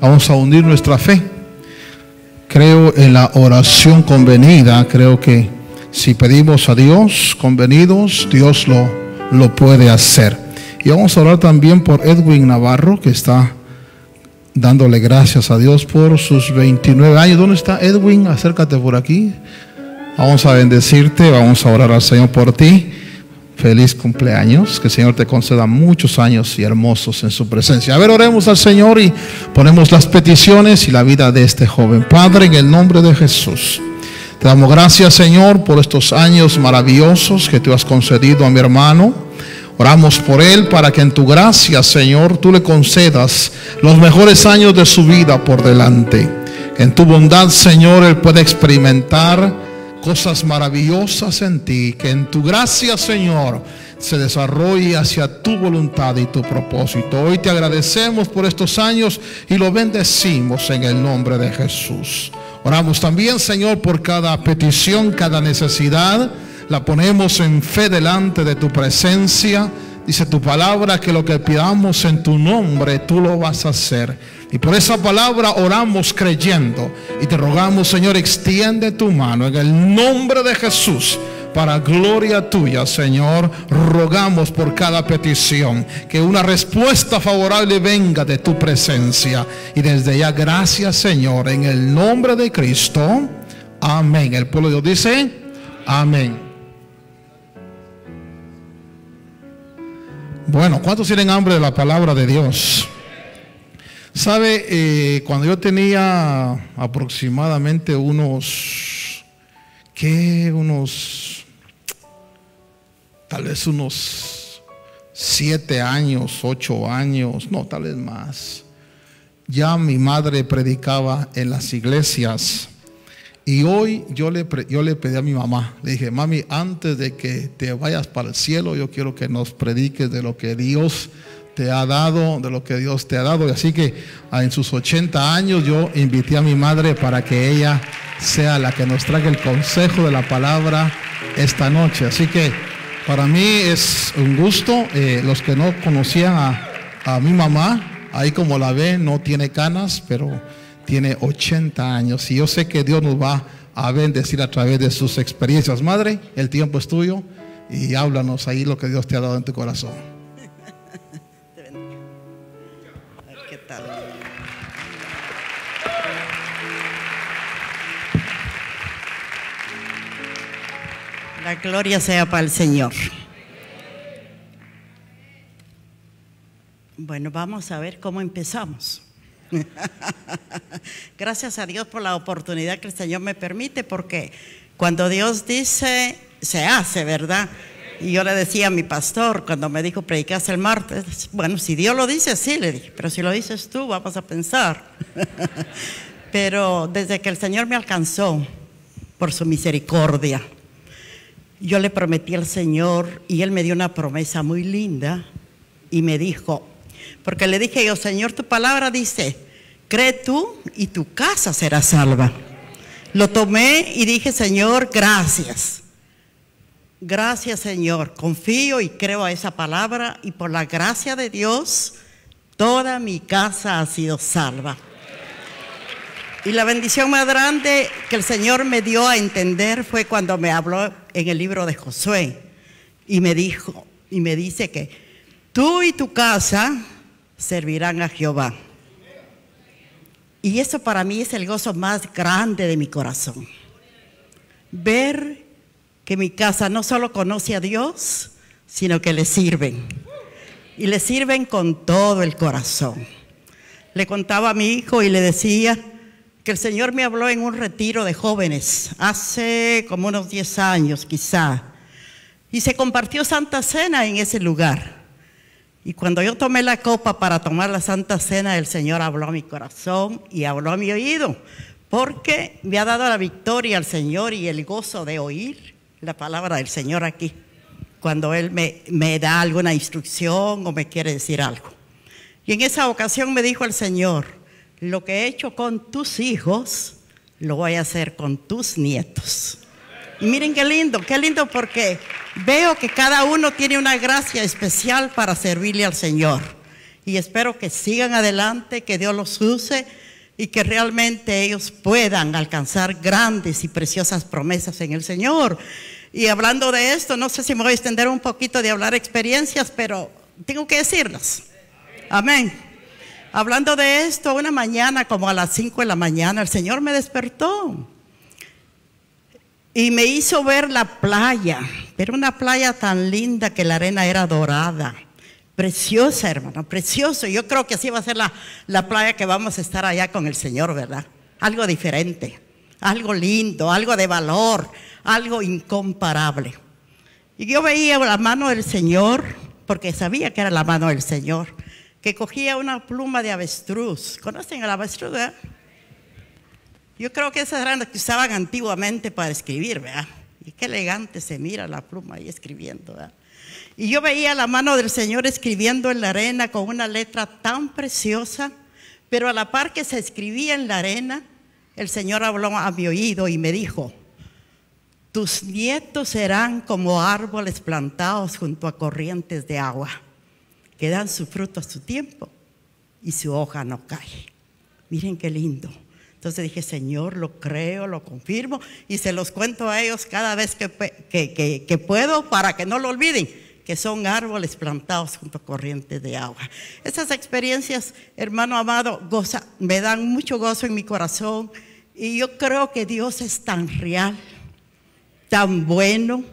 Vamos a unir nuestra fe. Creo en la oración convenida. Creo que si pedimos a Dios convenidos, Dios lo, lo puede hacer. Y vamos a orar también por Edwin Navarro, que está dándole gracias a Dios por sus 29 años. ¿Dónde está Edwin? Acércate por aquí. Vamos a bendecirte, vamos a orar al Señor por ti. Feliz cumpleaños. Que el Señor te conceda muchos años y hermosos en su presencia. A ver, oremos al Señor y ponemos las peticiones y la vida de este joven. Padre, en el nombre de Jesús. Te damos gracias, Señor, por estos años maravillosos que tú has concedido a mi hermano. Oramos por él para que en tu gracia, Señor, tú le concedas los mejores años de su vida por delante. En tu bondad, Señor, él pueda experimentar cosas maravillosas en ti, que en tu gracia, Señor, se desarrolle hacia tu voluntad y tu propósito. Hoy te agradecemos por estos años y lo bendecimos en el nombre de Jesús. Oramos también, Señor, por cada petición, cada necesidad. La ponemos en fe delante de tu presencia. Dice tu palabra que lo que pidamos en tu nombre, tú lo vas a hacer. Y por esa palabra oramos creyendo y te rogamos, Señor, extiende tu mano en el nombre de Jesús para gloria tuya, Señor. Rogamos por cada petición, que una respuesta favorable venga de tu presencia. Y desde ya, gracias, Señor, en el nombre de Cristo. Amén. El pueblo de Dios dice, amén. Bueno, ¿cuántos tienen hambre de la palabra de Dios? Sabe, eh, cuando yo tenía aproximadamente unos, ¿qué? Unos, tal vez unos siete años, ocho años, no, tal vez más. Ya mi madre predicaba en las iglesias. Y hoy yo le, yo le pedí a mi mamá, le dije, mami, antes de que te vayas para el cielo, yo quiero que nos prediques de lo que Dios te ha dado, de lo que Dios te ha dado. y Así que ah, en sus 80 años yo invité a mi madre para que ella sea la que nos traiga el consejo de la palabra esta noche. Así que para mí es un gusto. Eh, los que no conocían a, a mi mamá, ahí como la ven, no tiene canas, pero tiene 80 años. Y yo sé que Dios nos va a bendecir a través de sus experiencias. Madre, el tiempo es tuyo y háblanos ahí lo que Dios te ha dado en tu corazón. gloria sea para el Señor. Bueno, vamos a ver cómo empezamos. Gracias a Dios por la oportunidad que el Señor me permite, porque cuando Dios dice, se hace, ¿verdad? Y yo le decía a mi pastor cuando me dijo predicaste el martes, bueno, si Dios lo dice, sí, le dije, pero si lo dices tú, vamos a pensar. pero desde que el Señor me alcanzó por su misericordia, yo le prometí al Señor y Él me dio una promesa muy linda y me dijo, porque le dije yo, Señor, tu palabra dice, cree tú y tu casa será salva. Lo tomé y dije, Señor, gracias. Gracias, Señor. Confío y creo a esa palabra y por la gracia de Dios, toda mi casa ha sido salva. Y la bendición más grande que el Señor me dio a entender fue cuando me habló en el libro de Josué y me dijo y me dice que tú y tu casa servirán a Jehová. Y eso para mí es el gozo más grande de mi corazón. Ver que mi casa no solo conoce a Dios, sino que le sirven. Y le sirven con todo el corazón. Le contaba a mi hijo y le decía, el Señor me habló en un retiro de jóvenes, hace como unos 10 años quizá, y se compartió Santa Cena en ese lugar. Y cuando yo tomé la copa para tomar la Santa Cena, el Señor habló a mi corazón y habló a mi oído, porque me ha dado la victoria al Señor y el gozo de oír la palabra del Señor aquí, cuando Él me, me da alguna instrucción o me quiere decir algo. Y en esa ocasión me dijo el Señor, lo que he hecho con tus hijos, lo voy a hacer con tus nietos. Y miren qué lindo, qué lindo porque veo que cada uno tiene una gracia especial para servirle al Señor. Y espero que sigan adelante, que Dios los use y que realmente ellos puedan alcanzar grandes y preciosas promesas en el Señor. Y hablando de esto, no sé si me voy a extender un poquito de hablar experiencias, pero tengo que decirlas. Amén. Hablando de esto, una mañana como a las 5 de la mañana, el Señor me despertó y me hizo ver la playa, pero una playa tan linda que la arena era dorada. Preciosa, hermano, precioso. Yo creo que así va a ser la, la playa que vamos a estar allá con el Señor, ¿verdad? Algo diferente, algo lindo, algo de valor, algo incomparable. Y yo veía la mano del Señor, porque sabía que era la mano del Señor cogía una pluma de avestruz. ¿Conocen el avestruz, Yo creo que esas eran las que usaban antiguamente para escribir, ¿verdad? Y qué elegante se mira la pluma ahí escribiendo, Y yo veía la mano del Señor escribiendo en la arena con una letra tan preciosa, pero a la par que se escribía en la arena, el Señor habló a mi oído y me dijo, tus nietos serán como árboles plantados junto a corrientes de agua que dan su fruto a su tiempo y su hoja no cae. Miren qué lindo. Entonces dije, Señor, lo creo, lo confirmo y se los cuento a ellos cada vez que, que, puedo para que no lo olviden, que son árboles plantados junto a corrientes de agua. Esas experiencias, hermano amado, goza, me dan mucho gozo en mi corazón y yo creo que Dios es tan real, tan bueno,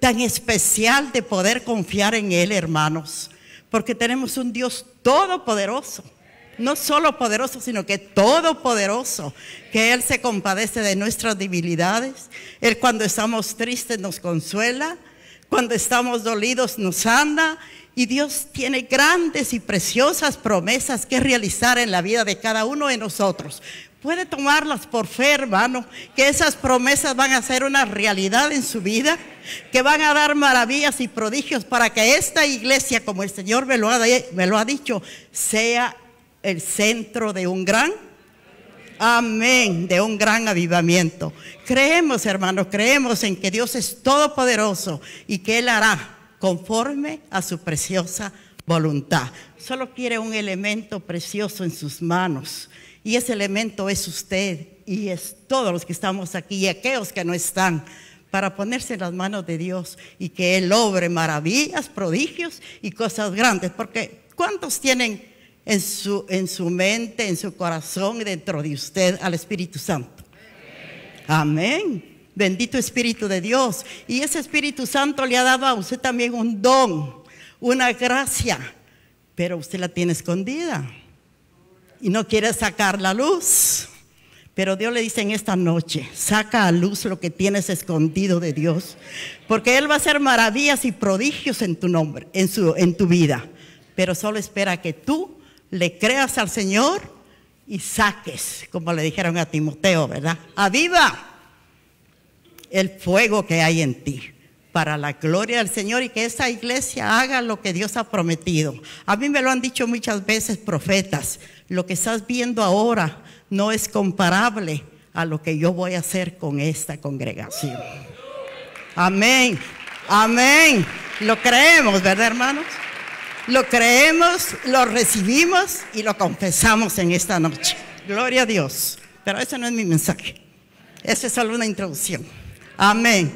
tan especial de poder confiar en Él, hermanos. Porque tenemos un Dios todopoderoso. No solo poderoso, sino que todopoderoso. Que Él se compadece de nuestras debilidades. Él cuando estamos tristes nos consuela. Cuando estamos dolidos nos anda. Y Dios tiene grandes y preciosas promesas que realizar en la vida de cada uno de nosotros. Puede tomarlas por fe, hermano, que esas promesas van a ser una realidad en su vida, que van a dar maravillas y prodigios para que esta iglesia, como el Señor me lo ha, me lo ha dicho, sea el centro de un gran Amén, de un gran avivamiento. Creemos, hermanos, creemos en que Dios es todopoderoso y que Él hará conforme a su preciosa voluntad. Solo quiere un elemento precioso en sus manos y ese elemento es usted y es todos los que estamos aquí y aquellos que no están para ponerse en las manos de Dios y que Él obre maravillas, prodigios y cosas grandes. Porque ¿cuántos tienen en su, en su mente, en su corazón, dentro de usted al Espíritu Santo? Amén. Bendito Espíritu de Dios. Y ese Espíritu Santo le ha dado a usted también un don, una gracia, pero usted la tiene escondida y no quiere sacar la luz. Pero Dios le dice en esta noche, saca a luz lo que tienes escondido de Dios, porque Él va a hacer maravillas y prodigios en tu nombre, en, su, en tu vida. Pero solo espera que tú le creas al Señor y saques, como le dijeron a Timoteo, ¿verdad? Aviva el fuego que hay en ti para la gloria del Señor y que esa iglesia haga lo que Dios ha prometido. A mí me lo han dicho muchas veces profetas, lo que estás viendo ahora no es comparable a lo que yo voy a hacer con esta congregación. Amén, amén. Lo creemos, ¿verdad, hermanos? Lo creemos, lo recibimos y lo confesamos en esta noche. Gloria a Dios. Pero ese no es mi mensaje. Esa es solo una introducción. Amén.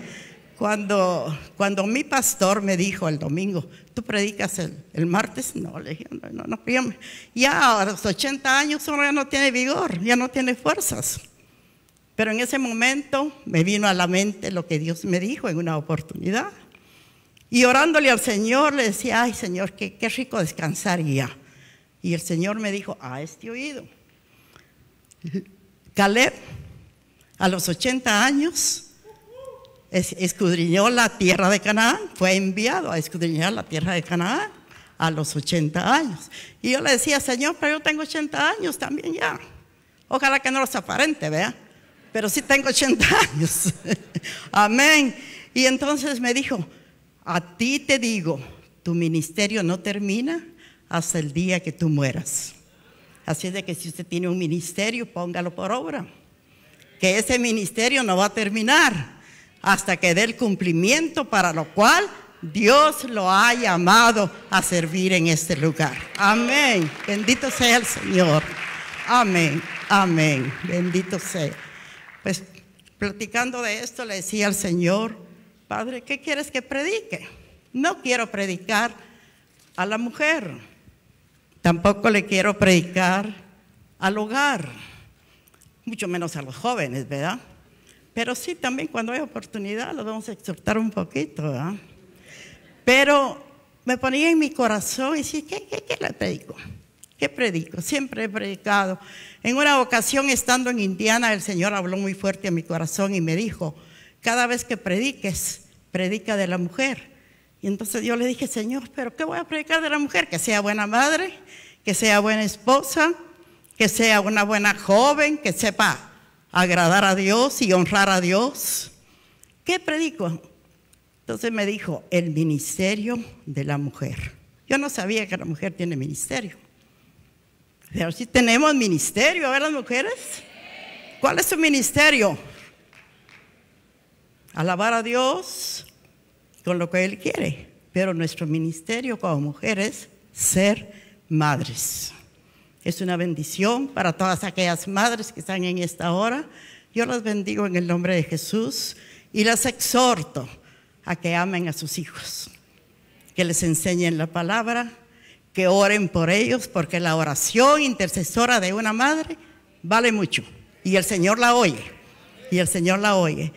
Cuando, cuando mi pastor me dijo el domingo, ¿tú predicas el, el martes? No, le dije, no, no, Ya a los 80 años uno ya no tiene vigor, ya no tiene fuerzas. Pero en ese momento me vino a la mente lo que Dios me dijo en una oportunidad. Y orándole al Señor, le decía, ay Señor, qué, qué rico descansar ya. Y el Señor me dijo, a este oído. Caleb, a los 80 años, escudriñó la tierra de Canaán, fue enviado a escudriñar la tierra de Canaán a los 80 años. Y yo le decía, Señor, pero yo tengo 80 años también ya. Ojalá que no los aparente, vea. Pero sí tengo 80 años. Amén. Y entonces me dijo, a ti te digo, tu ministerio no termina hasta el día que tú mueras. Así es de que si usted tiene un ministerio, póngalo por obra. Que ese ministerio no va a terminar hasta que dé el cumplimiento para lo cual Dios lo ha llamado a servir en este lugar. Amén. Bendito sea el Señor. Amén, amén. Bendito sea. Pues platicando de esto le decía al Señor, Padre, ¿qué quieres que predique? No quiero predicar a la mujer, tampoco le quiero predicar al hogar, mucho menos a los jóvenes, ¿verdad? Pero sí, también cuando hay oportunidad lo vamos a exhortar un poquito. Pero me ponía en mi corazón y decía, ¿qué, qué le predico? ¿Qué predico? Siempre he predicado. En una ocasión, estando en Indiana, el Señor habló muy fuerte a mi corazón y me dijo, cada vez que prediques, predica de la mujer. Y entonces yo le dije, Señor, ¿pero qué voy a predicar de la mujer? Que sea buena madre, que sea buena esposa, que sea una buena joven, que sepa agradar a Dios y honrar a Dios. ¿Qué predico? Entonces me dijo, el ministerio de la mujer. Yo no sabía que la mujer tiene ministerio. Pero si tenemos ministerio, a las mujeres? ¿Cuál es su ministerio? Alabar a Dios con lo que Él quiere. Pero nuestro ministerio como mujeres, ser madres. Es una bendición para todas aquellas madres que están en esta hora. Yo las bendigo en el nombre de Jesús y las exhorto a que amen a sus hijos, que les enseñen la palabra, que oren por ellos, porque la oración intercesora de una madre vale mucho y el Señor la oye, y el Señor la oye.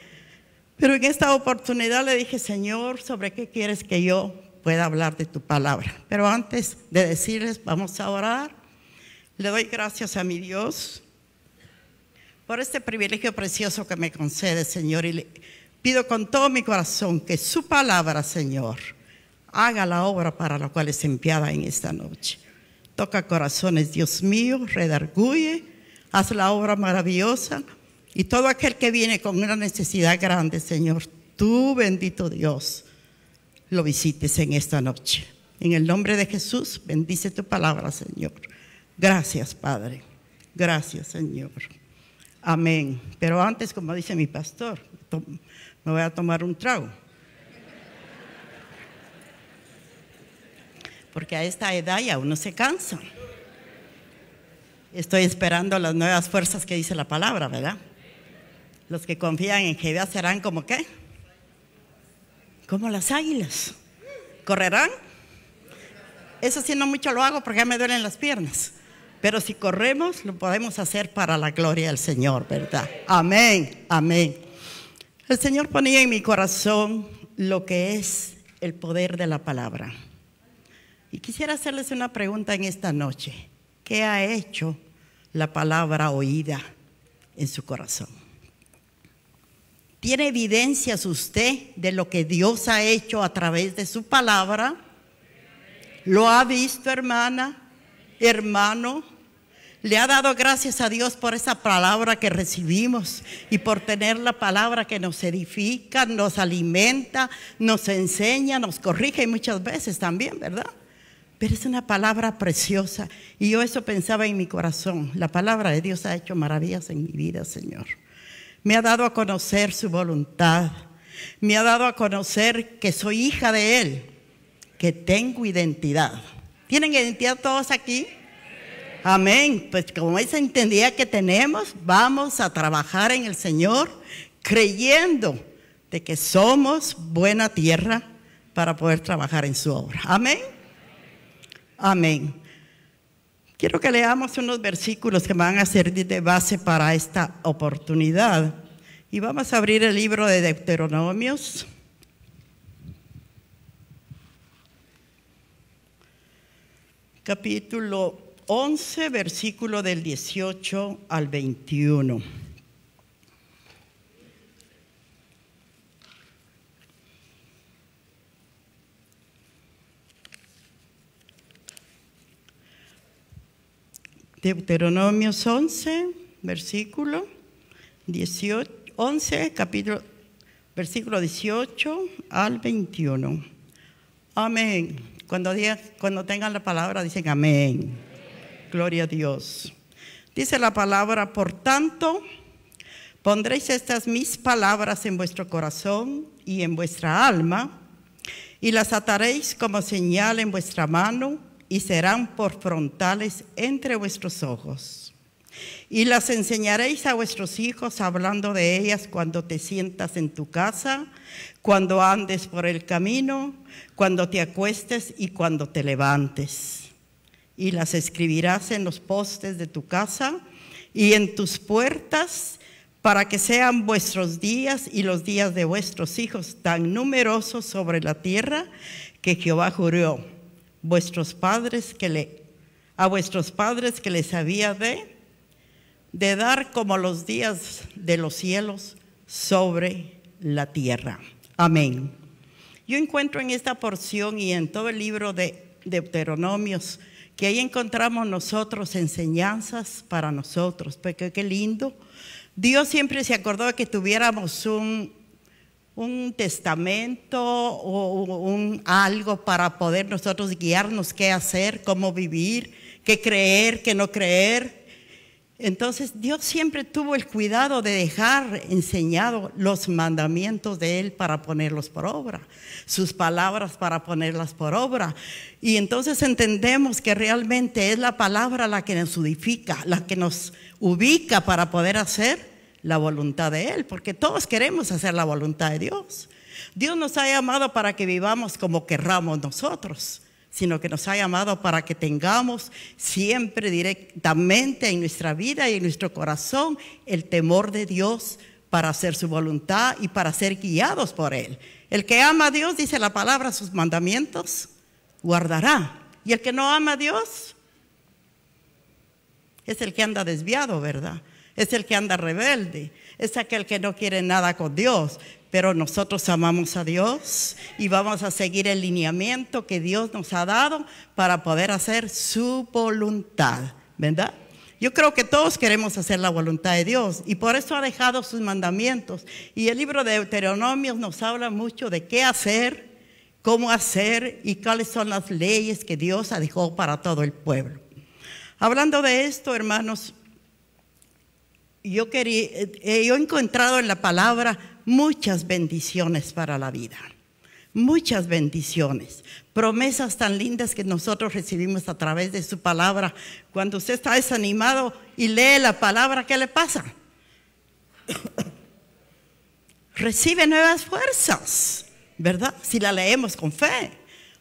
Pero en esta oportunidad le dije, Señor, ¿sobre qué quieres que yo pueda hablar de tu palabra? Pero antes de decirles, vamos a orar. Le doy gracias a mi Dios por este privilegio precioso que me concede, Señor, y le pido con todo mi corazón que su palabra, Señor, haga la obra para la cual es enviada en esta noche. Toca corazones, Dios mío, redarguye, haz la obra maravillosa y todo aquel que viene con una necesidad grande, Señor, tú bendito Dios, lo visites en esta noche. En el nombre de Jesús, bendice tu palabra, Señor. Gracias, Padre. Gracias, Señor. Amén. Pero antes, como dice mi pastor, me voy a tomar un trago. Porque a esta edad ya uno se cansa. Estoy esperando las nuevas fuerzas que dice la palabra, ¿verdad? Los que confían en Jehová serán como qué? Como las águilas. ¿Correrán? Eso si no mucho lo hago porque ya me duelen las piernas. Pero si corremos, lo podemos hacer para la gloria del Señor, ¿verdad? Amén, amén. El Señor ponía en mi corazón lo que es el poder de la palabra. Y quisiera hacerles una pregunta en esta noche. ¿Qué ha hecho la palabra oída en su corazón? ¿Tiene evidencias usted de lo que Dios ha hecho a través de su palabra? ¿Lo ha visto, hermana? hermano, le ha dado gracias a Dios por esa palabra que recibimos y por tener la palabra que nos edifica, nos alimenta, nos enseña, nos corrige y muchas veces también, ¿verdad? Pero es una palabra preciosa y yo eso pensaba en mi corazón. La palabra de Dios ha hecho maravillas en mi vida, Señor. Me ha dado a conocer su voluntad. Me ha dado a conocer que soy hija de Él, que tengo identidad ¿Tienen identidad todos aquí? Amén. Pues como esa entendía que tenemos, vamos a trabajar en el Señor creyendo de que somos buena tierra para poder trabajar en su obra. Amén. Amén. Quiero que leamos unos versículos que van a servir de base para esta oportunidad. Y vamos a abrir el libro de Deuteronomios. capítulo 11, versículo del 18 al 21. Deuteronomios 11, versículo 18, 11, capítulo, versículo 18 al 21. Amén. Cuando, tengan la palabra, dicen amén. Gloria a Dios. Dice la palabra, por tanto, pondréis estas mis palabras en vuestro corazón y en vuestra alma, y las ataréis como señal en vuestra mano, y serán por frontales entre vuestros ojos y las enseñaréis a vuestros hijos hablando de ellas cuando te sientas en tu casa, cuando andes por el camino, cuando te acuestes y cuando te levantes. Y las escribirás en los postes de tu casa y en tus puertas para que sean vuestros días y los días de vuestros hijos tan numerosos sobre la tierra que Jehová juró vuestros padres que le, a vuestros padres que les había de de dar como los días de los cielos sobre la tierra. Amén. Yo encuentro en esta porción y en todo el libro de Deuteronomios que ahí encontramos nosotros enseñanzas para nosotros, porque qué lindo. Dios siempre se acordó de que tuviéramos un, un testamento o un algo para poder nosotros guiarnos qué hacer, cómo vivir, qué creer, qué no creer entonces Dios siempre tuvo el cuidado de dejar enseñado los mandamientos de Él para ponerlos por obra, sus palabras para ponerlas por obra. Y entonces entendemos que realmente es la palabra la que nos edifica, la que nos ubica para poder hacer la voluntad de Él, porque todos queremos hacer la voluntad de Dios. Dios nos ha llamado para que vivamos como querramos nosotros sino que nos ha llamado para que tengamos siempre directamente en nuestra vida y en nuestro corazón el temor de Dios para hacer su voluntad y para ser guiados por Él. El que ama a Dios, dice la palabra, sus mandamientos guardará. Y el que no ama a Dios es el que anda desviado, ¿verdad? Es el que anda rebelde es aquel que no quiere nada con Dios, pero nosotros amamos a Dios y vamos a seguir el lineamiento que Dios nos ha dado para poder hacer su voluntad, ¿verdad? Yo creo que todos queremos hacer la voluntad de Dios y por eso ha dejado sus mandamientos. Y el libro de Deuteronomios nos habla mucho de qué hacer, cómo hacer y cuáles son las leyes que Dios ha dejado para todo el pueblo. Hablando de esto, hermanos, yo, quería, eh, yo he encontrado en la palabra muchas bendiciones para la vida, muchas bendiciones, promesas tan lindas que nosotros recibimos a través de su palabra. Cuando usted está desanimado y lee la palabra, ¿qué le pasa? Recibe nuevas fuerzas, ¿verdad? Si la leemos con fe.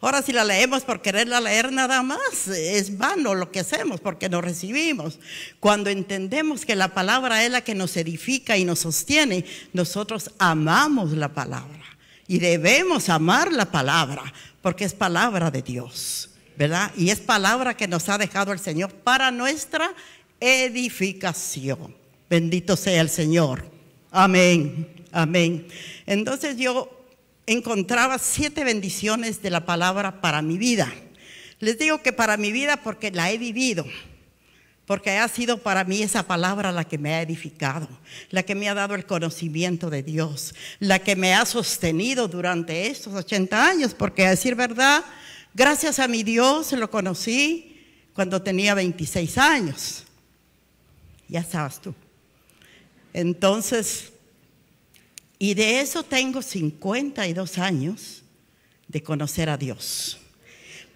Ahora si la leemos por quererla leer nada más, es vano lo que hacemos porque no recibimos. Cuando entendemos que la palabra es la que nos edifica y nos sostiene, nosotros amamos la palabra y debemos amar la palabra porque es palabra de Dios, ¿verdad? Y es palabra que nos ha dejado el Señor para nuestra edificación. Bendito sea el Señor. Amén, amén. Entonces yo encontraba siete bendiciones de la palabra para mi vida. Les digo que para mi vida porque la he vivido, porque ha sido para mí esa palabra la que me ha edificado, la que me ha dado el conocimiento de Dios, la que me ha sostenido durante estos 80 años, porque a decir verdad, gracias a mi Dios lo conocí cuando tenía 26 años. Ya sabes tú. Entonces, y de eso tengo 52 años de conocer a Dios.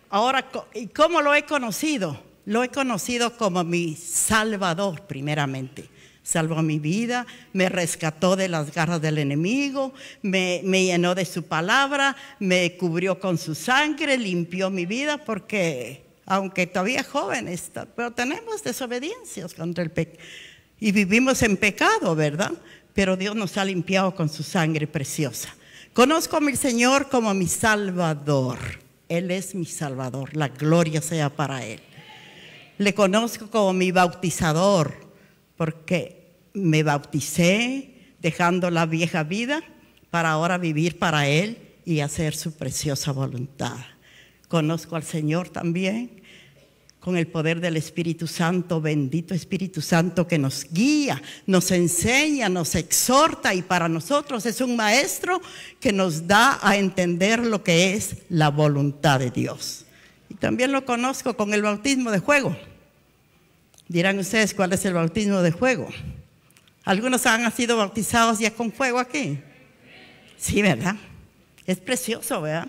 Ahora, ¿y cómo lo he conocido? Lo he conocido como mi Salvador, primeramente. Salvó mi vida, me rescató de las garras del enemigo, me, llenó de su palabra, me cubrió con su sangre, limpió mi vida, porque aunque todavía jóvenes, pero tenemos desobediencias contra el pecado. Y vivimos en pecado, ¿verdad? pero Dios nos ha limpiado con su sangre preciosa. Conozco a mi Señor como mi Salvador. Él es mi Salvador. La gloria sea para Él. Le conozco como mi bautizador, porque me bauticé dejando la vieja vida para ahora vivir para Él y hacer su preciosa voluntad. Conozco al Señor también con el poder del Espíritu Santo, bendito Espíritu Santo que nos guía, nos enseña, nos exhorta y para nosotros es un maestro que nos da a entender lo que es la voluntad de Dios. Y también lo conozco con el bautismo de fuego. Dirán ustedes cuál es el bautismo de fuego. Algunos han sido bautizados ya con fuego aquí. Sí, ¿verdad? Es precioso, ¿verdad?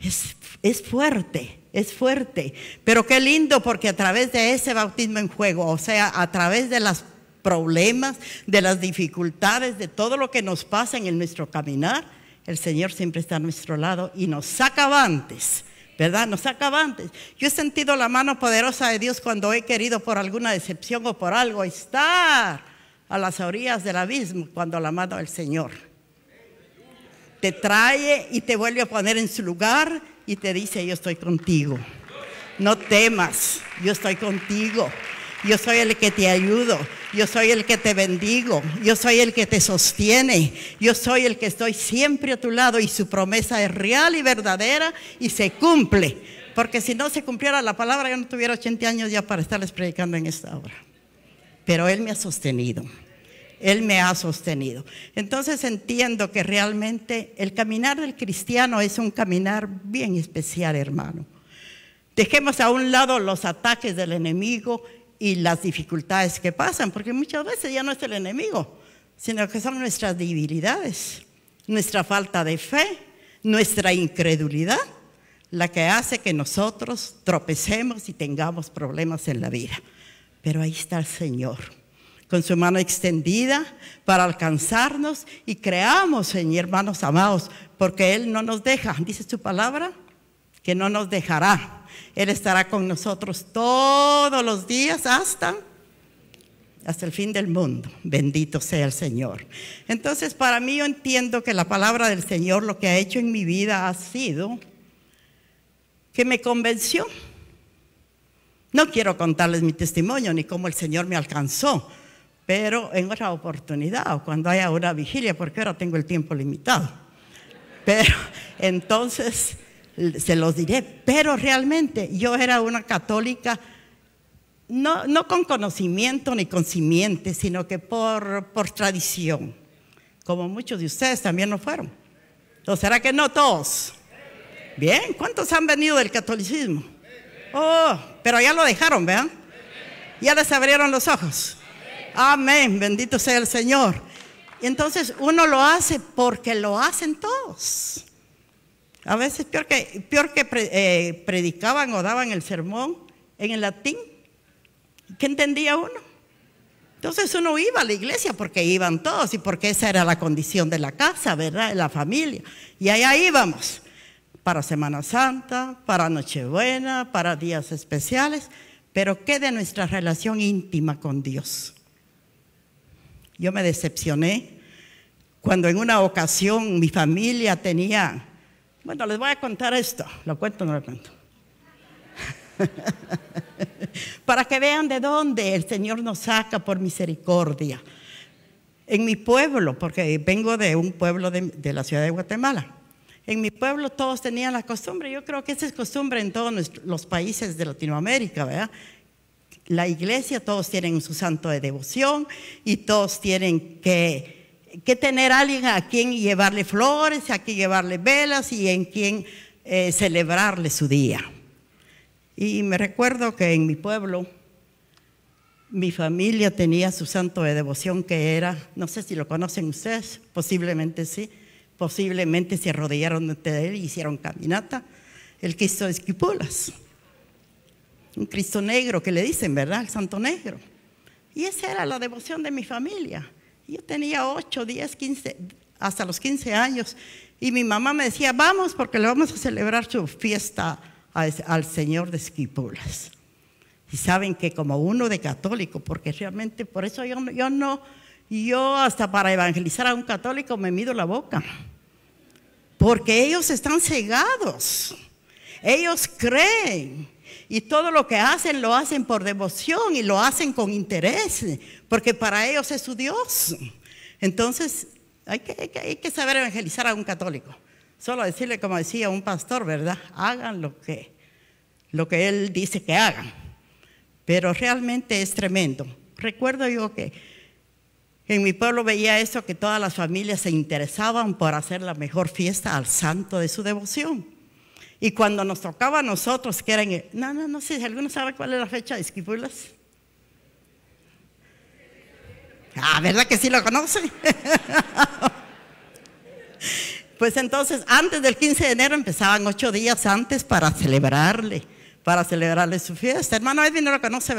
Es, es fuerte es fuerte. Pero qué lindo porque a través de ese bautismo en juego, o sea, a través de los problemas, de las dificultades, de todo lo que nos pasa en nuestro caminar, el Señor siempre está a nuestro lado y nos saca avantes. ¿verdad? Nos saca antes. Yo he sentido la mano poderosa de Dios cuando he querido por alguna decepción o por algo estar a las orillas del abismo cuando la mano del Señor te trae y te vuelve a poner en su lugar y te dice, yo estoy contigo. No temas, yo estoy contigo. Yo soy el que te ayudo, yo soy el que te bendigo, yo soy el que te sostiene, yo soy el que estoy siempre a tu lado y su promesa es real y verdadera y se cumple. Porque si no se cumpliera la palabra, yo no tuviera 80 años ya para estarles predicando en esta obra, Pero Él me ha sostenido. Él me ha sostenido. Entonces entiendo que realmente el caminar del cristiano es un caminar bien especial, hermano. Dejemos a un lado los ataques del enemigo y las dificultades que pasan, porque muchas veces ya no es el enemigo, sino que son nuestras debilidades, nuestra falta de fe, nuestra incredulidad, la que hace que nosotros tropecemos y tengamos problemas en la vida. Pero ahí está el Señor con su mano extendida para alcanzarnos y creamos, Señor, hermanos amados, porque Él no nos deja, dice su palabra, que no nos dejará. Él estará con nosotros todos los días hasta hasta el fin del mundo. Bendito sea el Señor. Entonces, para mí yo entiendo que la palabra del Señor lo que ha hecho en mi vida ha sido que me convenció. No quiero contarles mi testimonio ni cómo el Señor me alcanzó, pero en otra oportunidad, cuando haya una vigilia, porque ahora tengo el tiempo limitado. Pero entonces se los diré, pero realmente yo era una católica, no, con conocimiento ni con simiente, sino que por, por tradición, como muchos de ustedes también lo fueron. ¿O será que no todos? Bien, ¿cuántos han venido del catolicismo? Oh, pero ya lo dejaron, ¿vean? Ya les abrieron los ojos. Amén, bendito sea el Señor. Y entonces uno lo hace porque lo hacen todos. A veces peor que, eh, predicaban o daban el sermón en el latín. ¿Qué entendía uno? Entonces uno iba a la iglesia porque iban todos y porque esa era la condición de la casa, ¿verdad? De la familia. Y allá íbamos para Semana Santa, para Nochebuena, para días especiales. Pero ¿qué de nuestra relación íntima con Dios? Yo me decepcioné cuando en una ocasión mi familia tenía, bueno, les voy a contar esto, lo cuento o no lo cuento. Para que vean de dónde el Señor nos saca por misericordia. En mi pueblo, porque vengo de un pueblo de, la ciudad de Guatemala, en mi pueblo todos tenían la costumbre, yo creo que esa es costumbre en todos los países de Latinoamérica, ¿verdad? la iglesia, todos tienen su santo de devoción y todos tienen que, tener a alguien a quien llevarle flores, a quien llevarle velas y en quien eh, celebrarle su día. Y me recuerdo que en mi pueblo mi familia tenía su santo de devoción que era, no sé si lo conocen ustedes, posiblemente sí, posiblemente se arrodillaron ante él y hicieron caminata, el Cristo de Esquipulas un Cristo negro que le dicen, ¿verdad? El Santo Negro. Y esa era la devoción de mi familia. Yo tenía ocho, 10, quince, hasta los 15 años. Y mi mamá me decía, vamos porque le vamos a celebrar su fiesta al Señor de Esquipulas. Y saben que como uno de católico, porque realmente por eso yo, yo no, yo hasta para evangelizar a un católico me mido la boca. Porque ellos están cegados. Ellos creen y todo lo que hacen lo hacen por devoción y lo hacen con interés, porque para ellos es su Dios. Entonces, hay que, saber evangelizar a un católico. Solo decirle, como decía un pastor, ¿verdad? Hagan lo que, lo que él dice que hagan. Pero realmente es tremendo. Recuerdo yo que en mi pueblo veía eso, que todas las familias se interesaban por hacer la mejor fiesta al santo de su devoción. Y cuando nos tocaba a nosotros, que eran, no, no, no sé alguno sabe cuál es la fecha de Esquipulas. Ah, ¿verdad que sí lo conocen? pues entonces, antes del 15 de enero empezaban ocho días antes para celebrarle, para celebrarle su fiesta. Hermano Edwin no lo conoce,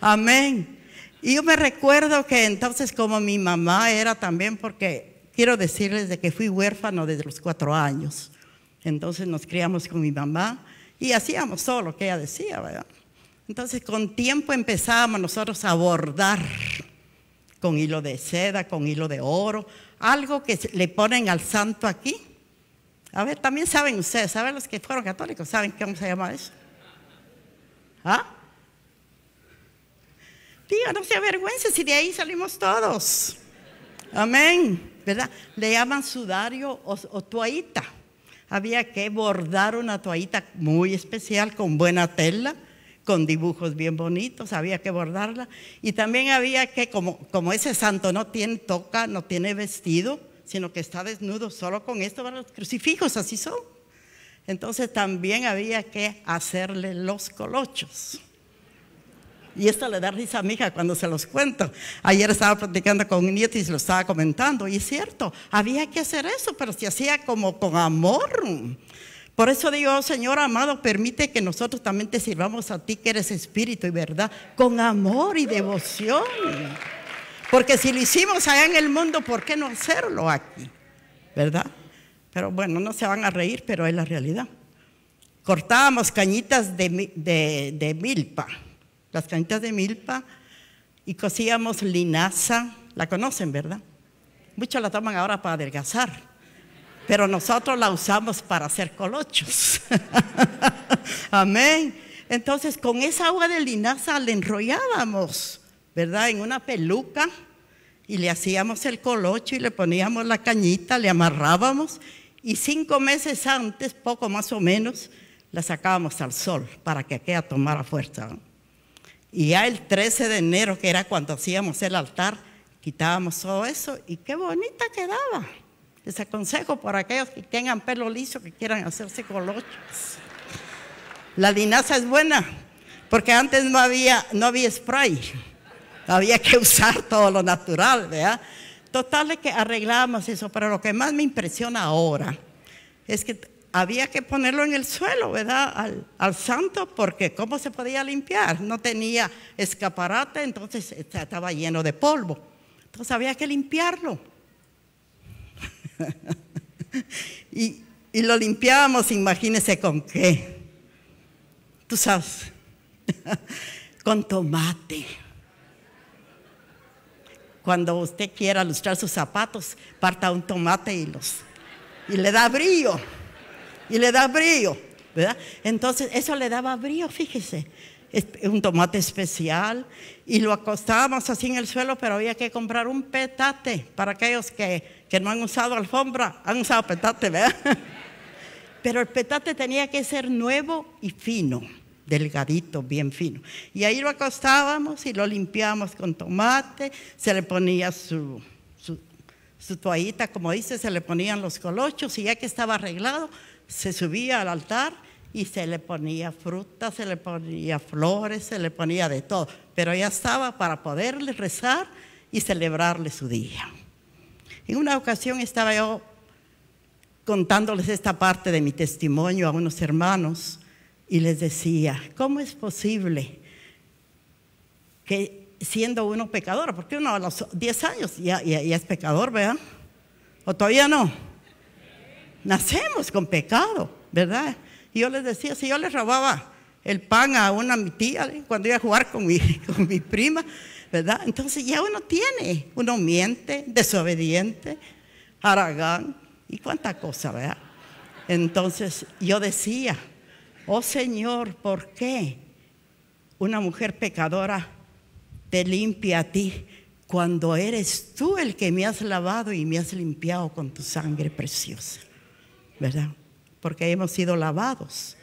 Amén. Y yo me recuerdo que entonces como mi mamá era también, porque quiero decirles de que fui huérfano desde los cuatro años. Entonces nos criamos con mi mamá y hacíamos todo lo que ella decía, ¿verdad? Entonces con tiempo empezábamos nosotros a bordar con hilo de seda, con hilo de oro, algo que le ponen al santo aquí. A ver, también saben ustedes, saben los que fueron católicos, saben cómo se llama eso. ¿Ah? Diga, no se avergüences si de ahí salimos todos. Amén. ¿Verdad? Le llaman sudario o, o había que bordar una toallita muy especial con buena tela, con dibujos bien bonitos, había que bordarla. Y también había que, como, como ese santo no tiene toca, no tiene vestido, sino que está desnudo solo con esto, van los crucifijos, así son. Entonces también había que hacerle los colochos. Y esto le da risa a mi hija cuando se los cuento. Ayer estaba platicando con un nieto y se lo estaba comentando. Y es cierto, había que hacer eso, pero se hacía como con amor. Por eso digo, oh, Señor amado, permite que nosotros también te sirvamos a ti, que eres espíritu y verdad, con amor y devoción. Porque si lo hicimos allá en el mundo, ¿por qué no hacerlo aquí? ¿Verdad? Pero bueno, no se van a reír, pero es la realidad. Cortábamos cañitas de milpa las cañitas de milpa y cocíamos linaza. La conocen, ¿verdad? Muchos la toman ahora para adelgazar, pero nosotros la usamos para hacer colochos. Amén. Entonces, con esa agua de linaza la enrollábamos, ¿verdad? En una peluca y le hacíamos el colocho y le poníamos la cañita, le amarrábamos y cinco meses antes, poco más o menos, la sacábamos al sol para que aquella tomara fuerza. Y ya el 13 de enero, que era cuando hacíamos el altar, quitábamos todo eso y qué bonita quedaba. Les aconsejo por aquellos que tengan pelo liso, que quieran hacerse colochos. La linaza es buena, porque antes no había, no había spray, había que usar todo lo natural, ¿verdad? Total de que arreglábamos eso, pero lo que más me impresiona ahora es que había que ponerlo en el suelo, ¿verdad? Al, santo, porque ¿cómo se podía limpiar? No tenía escaparate, entonces estaba lleno de polvo. Entonces había que limpiarlo. y, y lo limpiábamos, imagínese con qué. Tú sabes, con tomate. Cuando usted quiera lustrar sus zapatos, parta un tomate y los y le da brillo y le da brillo, ¿verdad? Entonces eso le daba brillo, fíjese. Un tomate especial y lo acostábamos así en el suelo, pero había que comprar un petate para aquellos que, no han usado alfombra, han usado petate, ¿verdad? Pero el petate tenía que ser nuevo y fino, delgadito, bien fino. Y ahí lo acostábamos y lo limpiábamos con tomate, se le ponía su, su toallita, como dice, se le ponían los colochos y ya que estaba arreglado, se subía al altar y se le ponía fruta, se le ponía flores, se le ponía de todo, pero ya estaba para poderle rezar y celebrarle su día. En una ocasión estaba yo contándoles esta parte de mi testimonio a unos hermanos y les decía, ¿cómo es posible que siendo uno pecador, porque uno a los 10 años ya, ya, es pecador, vean? ¿O todavía no? nacemos con pecado, ¿verdad? Y yo les decía, si yo les robaba el pan a una mi tía ¿eh? cuando iba a jugar con mi, con mi prima, ¿verdad? Entonces ya uno tiene, uno miente, desobediente, haragán y cuánta cosa, ¿verdad? Entonces yo decía, oh Señor, ¿por qué una mujer pecadora te limpia a ti cuando eres tú el que me has lavado y me has limpiado con tu sangre preciosa? ¿verdad? Porque hemos sido lavados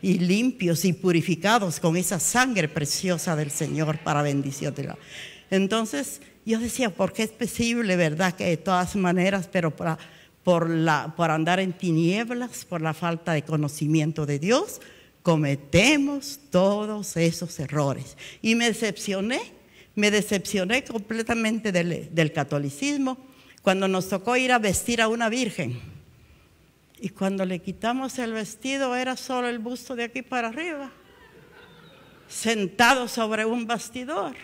y limpios y purificados con esa sangre preciosa del Señor para bendición Entonces, yo decía, ¿por qué es posible, verdad, que de todas maneras, pero por, la, por andar en tinieblas, por la falta de conocimiento de Dios, cometemos todos esos errores. Y me decepcioné, me decepcioné completamente del catolicismo cuando nos tocó ir a vestir a una virgen y cuando le quitamos el vestido era solo el busto de aquí para arriba, sentado sobre un bastidor.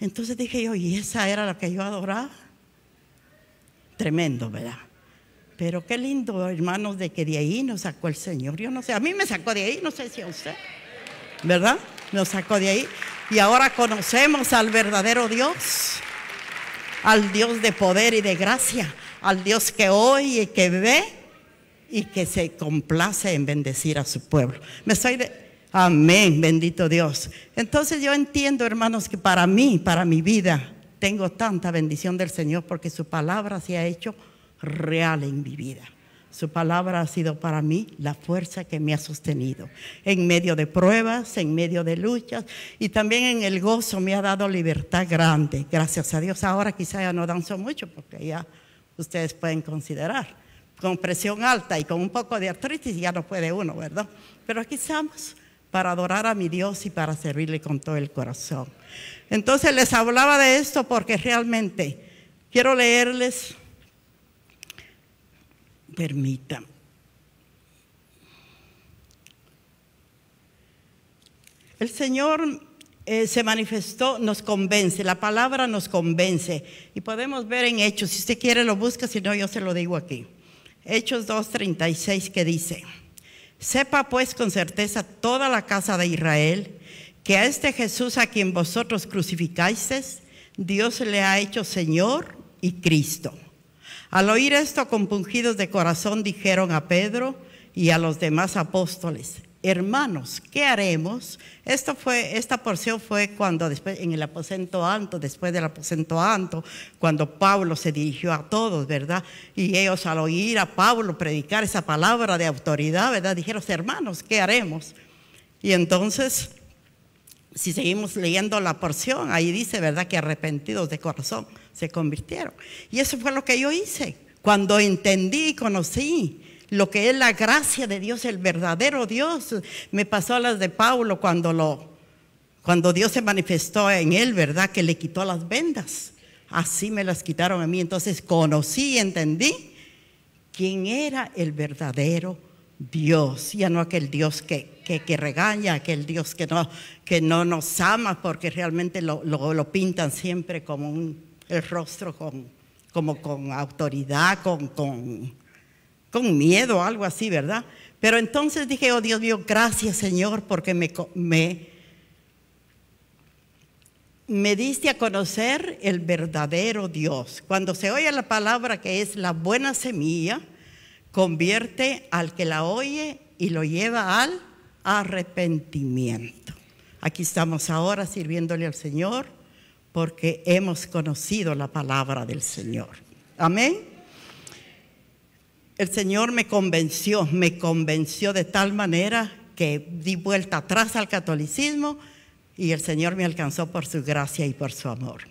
Entonces dije yo, y esa era la que yo adoraba. Tremendo, ¿verdad? Pero qué lindo, hermanos, de que de ahí nos sacó el Señor. Yo no sé, a mí me sacó de ahí, no sé si a usted, ¿verdad? Nos sacó de ahí. Y ahora conocemos al verdadero Dios, al Dios de poder y de gracia, al Dios que oye y que ve y que se complace en bendecir a su pueblo. Me de... Amén, bendito Dios. Entonces yo entiendo, hermanos, que para mí, para mi vida, tengo tanta bendición del Señor porque su palabra se ha hecho real en mi vida. Su palabra ha sido para mí la fuerza que me ha sostenido en medio de pruebas, en medio de luchas y también en el gozo me ha dado libertad grande. Gracias a Dios. Ahora quizá ya no danzo mucho porque ya ustedes pueden considerar con presión alta y con un poco de artritis ya no puede uno, ¿verdad? Pero aquí estamos para adorar a mi Dios y para servirle con todo el corazón. Entonces les hablaba de esto porque realmente quiero leerles, permítanme. El Señor eh, se manifestó, nos convence, la palabra nos convence y podemos ver en hechos, si usted quiere lo busca, si no yo se lo digo aquí. Hechos 2.36 que dice, sepa pues con certeza toda la casa de Israel que a este Jesús a quien vosotros crucificáis, Dios le ha hecho Señor y Cristo. Al oír esto, compungidos de corazón, dijeron a Pedro y a los demás apóstoles, hermanos, ¿qué haremos? Esto fue, esta porción fue cuando después, en el aposento alto, después del aposento alto, cuando Pablo se dirigió a todos, ¿verdad? Y ellos al oír a Pablo predicar esa palabra de autoridad, ¿verdad? Dijeron, hermanos, ¿qué haremos? Y entonces, si seguimos leyendo la porción, ahí dice, ¿verdad? Que arrepentidos de corazón se convirtieron. Y eso fue lo que yo hice. Cuando entendí y conocí lo que es la gracia de Dios, el verdadero Dios. Me pasó a las de Pablo cuando, cuando Dios se manifestó en él, ¿verdad? Que le quitó las vendas. Así me las quitaron a mí. Entonces conocí y entendí quién era el verdadero Dios, ya no aquel Dios que, que, regaña, aquel Dios que no, que no nos ama, porque realmente lo, pintan siempre como un, el rostro con, como con autoridad, con, con con miedo algo así, ¿verdad? Pero entonces dije, oh Dios mío, gracias Señor, porque me, me, me diste a conocer el verdadero Dios. Cuando se oye la palabra que es la buena semilla, convierte al que la oye y lo lleva al arrepentimiento. Aquí estamos ahora sirviéndole al Señor porque hemos conocido la palabra del Señor. Amén el Señor me convenció, me convenció de tal manera que di vuelta atrás al catolicismo y el Señor me alcanzó por su gracia y por su amor.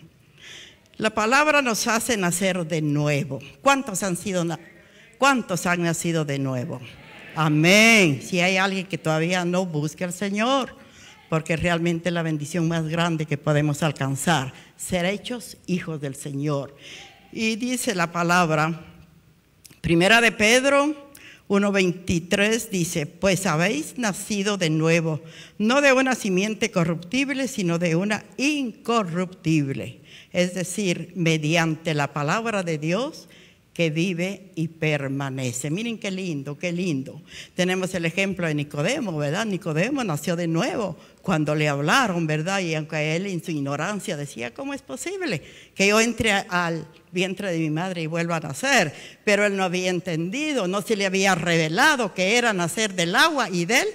La palabra nos hace nacer de nuevo. ¿Cuántos han sido cuántos han nacido de nuevo? Amén. Si hay alguien que todavía no busca al Señor, porque realmente la bendición más grande que podemos alcanzar, ser hechos hijos del Señor. Y dice la palabra Primera de Pedro 1.23 dice, pues habéis nacido de nuevo, no de una simiente corruptible, sino de una incorruptible, es decir, mediante la palabra de Dios que vive y permanece. Miren qué lindo, qué lindo. Tenemos el ejemplo de Nicodemo, ¿verdad? Nicodemo nació de nuevo cuando le hablaron, ¿verdad? Y aunque él en su ignorancia decía, ¿cómo es posible que yo entre al vientre de mi madre y vuelva a nacer. Pero él no había entendido, no se le había revelado que era nacer del agua y del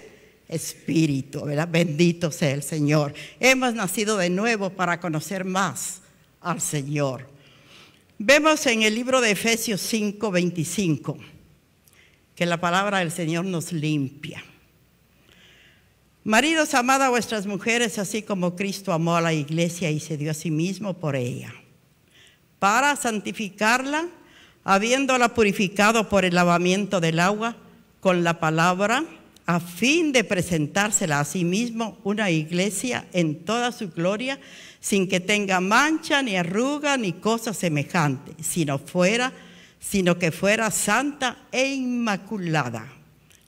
espíritu, Bendito sea el Señor. Hemos nacido de nuevo para conocer más al Señor. Vemos en el libro de Efesios 5, 25, que la palabra del Señor nos limpia. Maridos, amad a vuestras mujeres, así como Cristo amó a la iglesia y se dio a sí mismo por ella para santificarla, habiéndola purificado por el lavamiento del agua con la palabra, a fin de presentársela a sí mismo una iglesia en toda su gloria, sin que tenga mancha, ni arruga, ni cosa semejante, sino fuera, sino que fuera santa e inmaculada.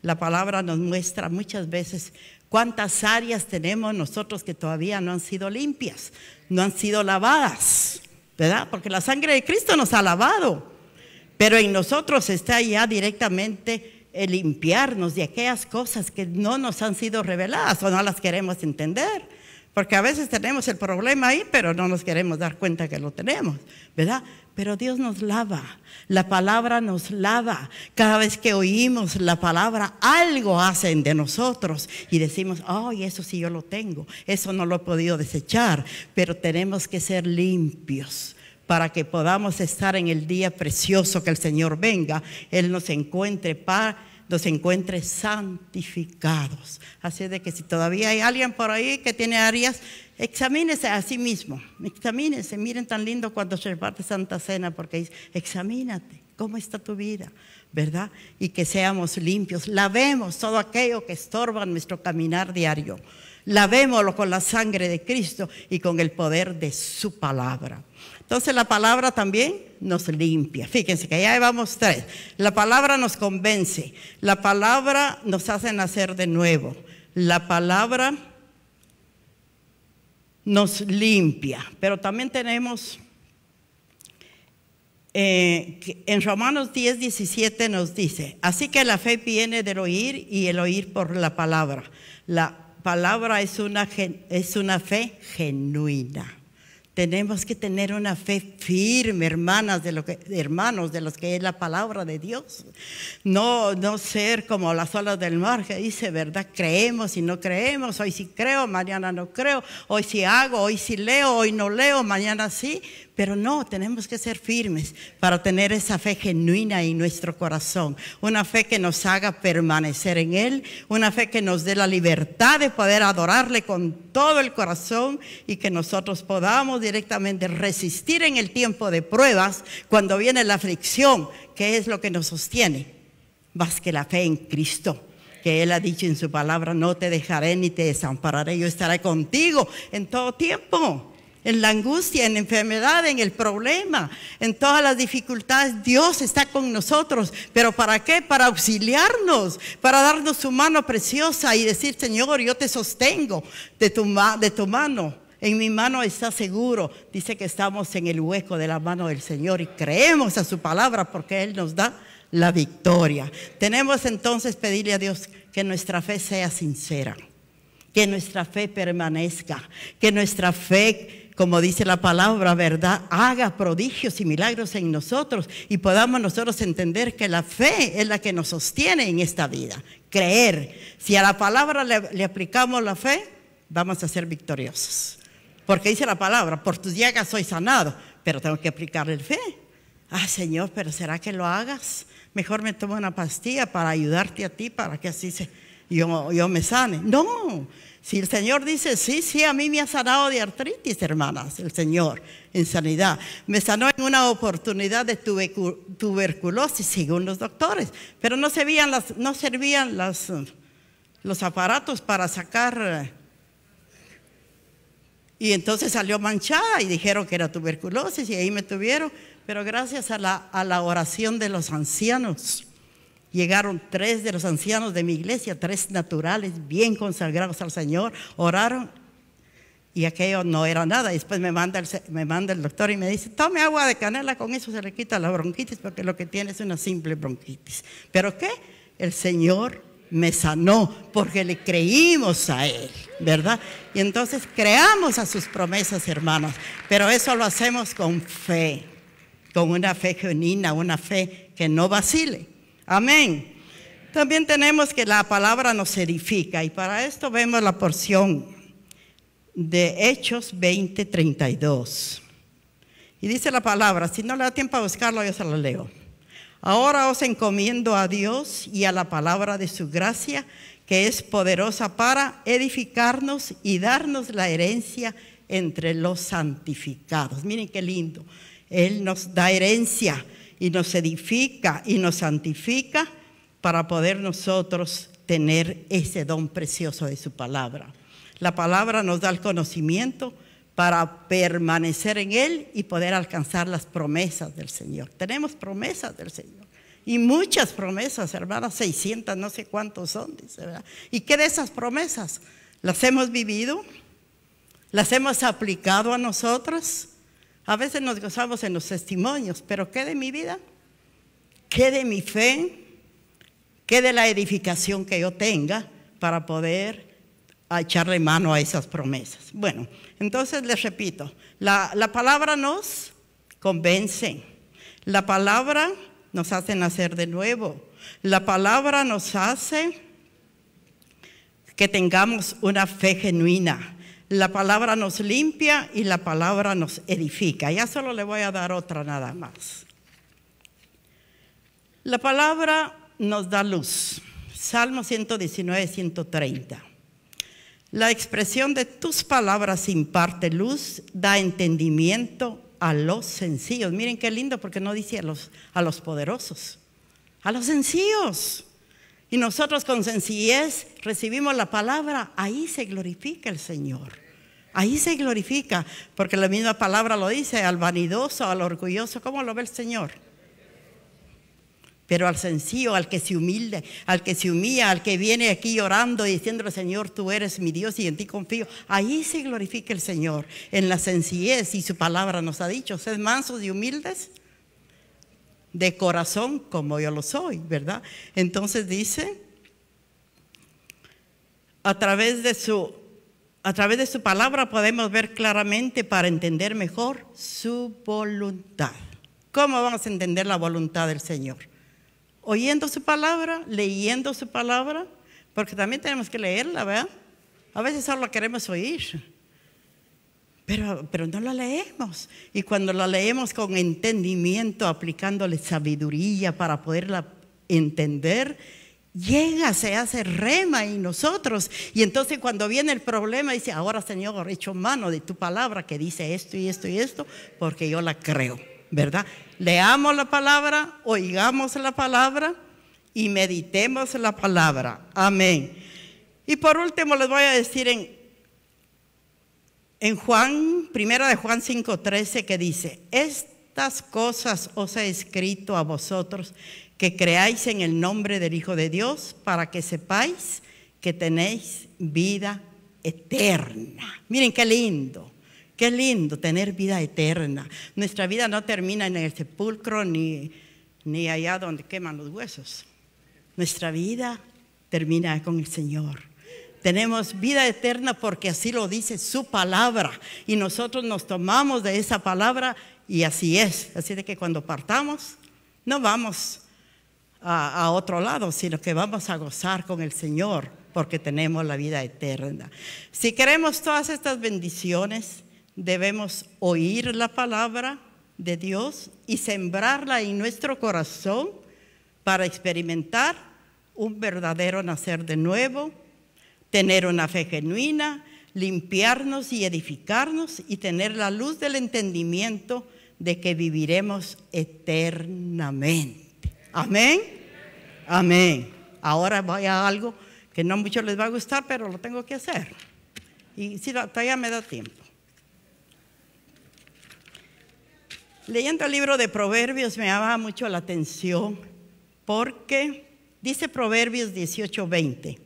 La palabra nos muestra muchas veces cuántas áreas tenemos nosotros que todavía no han sido limpias, no han sido lavadas. ¿verdad? Porque la sangre de Cristo nos ha lavado, pero en nosotros está ya directamente el limpiarnos de aquellas cosas que no nos han sido reveladas o no las queremos entender. Porque a veces tenemos el problema ahí, pero no nos queremos dar cuenta que lo tenemos, ¿verdad? Pero Dios nos lava, la palabra nos lava. Cada vez que oímos la palabra, algo hacen de nosotros y decimos, ay, oh, eso sí yo lo tengo, eso no lo he podido desechar, pero tenemos que ser limpios para que podamos estar en el día precioso que el Señor venga, Él nos encuentre para los encuentre santificados. Así de que si todavía hay alguien por ahí que tiene arias, examínese a sí mismo, examínese, miren tan lindo cuando se reparte Santa Cena, porque dice, examínate, ¿cómo está tu vida? ¿Verdad? Y que seamos limpios, lavemos todo aquello que estorba nuestro caminar diario, lavémoslo con la sangre de Cristo y con el poder de su palabra. Entonces la palabra también nos limpia. Fíjense que ya vamos tres. La palabra nos convence, la palabra nos hace nacer de nuevo, la palabra nos limpia, pero también tenemos eh, en Romanos 10, 17 nos dice, así que la fe viene del oír y el oír por la palabra. La palabra es una, es una fe genuina. Tenemos que tener una fe firme, hermanas, de lo que, hermanos, de los que es la palabra de Dios. No, no ser como las olas del mar que dice, ¿verdad? Creemos y no creemos. Hoy sí creo, mañana no creo. Hoy sí hago, hoy sí leo, hoy no leo, mañana sí. Pero no, tenemos que ser firmes para tener esa fe genuina en nuestro corazón, una fe que nos haga permanecer en Él, una fe que nos dé la libertad de poder adorarle con todo el corazón y que nosotros podamos directamente resistir en el tiempo de pruebas cuando viene la aflicción, que es lo que nos sostiene, más que la fe en Cristo que Él ha dicho en su palabra, no te dejaré ni te desampararé, yo estaré contigo en todo tiempo en la angustia, en la enfermedad, en el problema, en todas las dificultades. Dios está con nosotros. ¿Pero para qué? Para auxiliarnos, para darnos su mano preciosa y decir, Señor, yo te sostengo de tu, de tu mano. En mi mano está seguro. Dice que estamos en el hueco de la mano del Señor y creemos a su palabra porque Él nos da la victoria. Tenemos entonces pedirle a Dios que nuestra fe sea sincera, que nuestra fe permanezca, que nuestra fe como dice la palabra, ¿verdad? Haga prodigios y milagros en nosotros y podamos nosotros entender que la fe es la que nos sostiene en esta vida. Creer. Si a la palabra le, aplicamos la fe, vamos a ser victoriosos. Porque dice la palabra, por tus llagas soy sanado, pero tengo que aplicarle fe. Ah, Señor, pero ¿será que lo hagas? Mejor me tomo una pastilla para ayudarte a ti, para que así se, yo, yo me sane. No, si el Señor dice, sí, sí, a mí me ha sanado de artritis, hermanas, el Señor, en sanidad. Me sanó en una oportunidad de tuberculosis, según los doctores, pero no servían, no servían los aparatos para sacar. Eh, y entonces salió manchada y dijeron que era tuberculosis y ahí me tuvieron, pero gracias a la oración de los ancianos Llegaron tres de los ancianos de mi iglesia, tres naturales, bien consagrados al Señor, oraron y aquello no era nada. Después me manda, el, me manda el doctor y me dice, tome agua de canela, con eso se le quita la bronquitis, porque lo que tiene es una simple bronquitis. ¿Pero qué? El Señor me sanó, porque le creímos a Él, ¿verdad? Y entonces creamos a sus promesas, hermanos, pero eso lo hacemos con fe, con una fe genuina, una fe que no vacile. Amén. También tenemos que la palabra nos edifica y para esto vemos la porción de Hechos 20:32 Y dice la palabra, si no le da tiempo a buscarlo, yo se lo leo. Ahora os encomiendo a Dios y a la palabra de su gracia, que es poderosa para edificarnos y darnos la herencia entre los santificados. Miren qué lindo. Él nos da herencia y nos edifica y nos santifica para poder nosotros tener ese don precioso de su palabra. La palabra nos da el conocimiento para permanecer en Él y poder alcanzar las promesas del Señor. Tenemos promesas del Señor. Y muchas promesas, hermanas, 600, no sé cuántos son, dice, ¿verdad? ¿Y qué de esas promesas? ¿Las hemos vivido? ¿Las hemos aplicado a nosotros? A veces nos gozamos en los testimonios, pero ¿qué de mi vida? ¿Qué de mi fe? ¿Qué de la edificación que yo tenga para poder echarle mano a esas promesas? Bueno, entonces les repito, la, palabra nos convence, la palabra nos hace nacer de nuevo, la palabra nos hace que tengamos una fe genuina. La palabra nos limpia y la palabra nos edifica. Ya solo le voy a dar otra nada más. La palabra nos da luz. Salmo 119, 130. La expresión de tus palabras imparte luz, da entendimiento a los sencillos. Miren qué lindo porque no dice a los, a los poderosos, a los sencillos y nosotros con sencillez recibimos la palabra, ahí se glorifica el Señor. Ahí se glorifica, porque la misma palabra lo dice, al vanidoso, al orgulloso, ¿cómo lo ve el Señor? Pero al sencillo, al que se humilde, al que se humilla, al que viene aquí llorando y diciéndole, Señor, tú eres mi Dios y en ti confío, ahí se glorifica el Señor, en la sencillez y su palabra nos ha dicho, sed mansos y humildes de corazón como yo lo soy, ¿verdad? Entonces dice, a través de su, a través de su palabra podemos ver claramente para entender mejor su voluntad. ¿Cómo vamos a entender la voluntad del Señor? Oyendo su palabra, leyendo su palabra, porque también tenemos que leerla, ¿verdad? A veces solo queremos oír. Pero, no la leemos. Y cuando la leemos con entendimiento, aplicándole sabiduría para poderla entender, llega, se hace rema en nosotros. Y entonces cuando viene el problema, dice, ahora Señor, hecho mano de tu palabra que dice esto y esto y esto, porque yo la creo, ¿verdad? Leamos la palabra, oigamos la palabra y meditemos la palabra. Amén. Y por último les voy a decir en en Juan, primera de Juan 5:13 que dice, "Estas cosas os he escrito a vosotros que creáis en el nombre del Hijo de Dios para que sepáis que tenéis vida eterna." Miren qué lindo. Qué lindo tener vida eterna. Nuestra vida no termina en el sepulcro ni ni allá donde queman los huesos. Nuestra vida termina con el Señor. Tenemos vida eterna porque así lo dice su palabra. Y nosotros nos tomamos de esa palabra y así es. Así de que cuando partamos, no vamos a, otro lado, sino que vamos a gozar con el Señor porque tenemos la vida eterna. Si queremos todas estas bendiciones, debemos oír la palabra de Dios y sembrarla en nuestro corazón para experimentar un verdadero nacer de nuevo tener una fe genuina, limpiarnos y edificarnos y tener la luz del entendimiento de que viviremos eternamente. Amén. Amén. Ahora voy a algo que no mucho les va a gustar, pero lo tengo que hacer. Y si todavía me da tiempo. Leyendo el libro de Proverbios me llama mucho la atención porque dice Proverbios 18:20.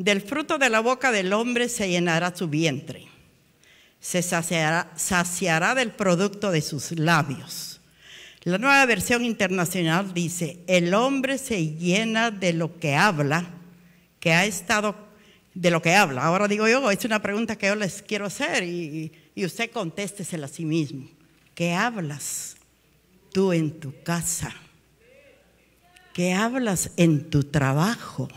Del fruto de la boca del hombre se llenará su vientre. Se saciará, saciará del producto de sus labios. La nueva versión internacional dice, el hombre se llena de lo que habla, que ha estado, de lo que habla. Ahora digo yo, es una pregunta que yo les quiero hacer y, usted contéstesela a sí mismo. ¿Qué hablas tú en tu casa? ¿Qué hablas en tu trabajo?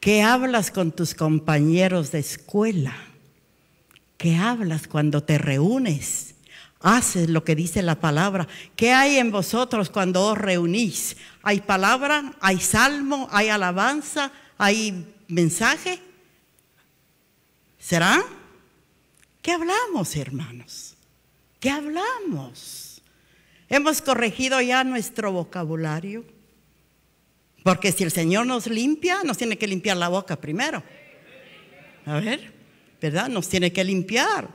¿Qué hablas con tus compañeros de escuela, ¿Qué hablas cuando te reúnes, haces lo que dice la palabra. ¿Qué hay en vosotros cuando os reunís? ¿Hay palabra? ¿Hay salmo? ¿Hay alabanza? ¿Hay mensaje? ¿Será? ¿Qué hablamos, hermanos? ¿Qué hablamos? Hemos corregido ya nuestro vocabulario porque si el Señor nos limpia, nos tiene que limpiar la boca primero. A ver, ¿verdad? Nos tiene que limpiar.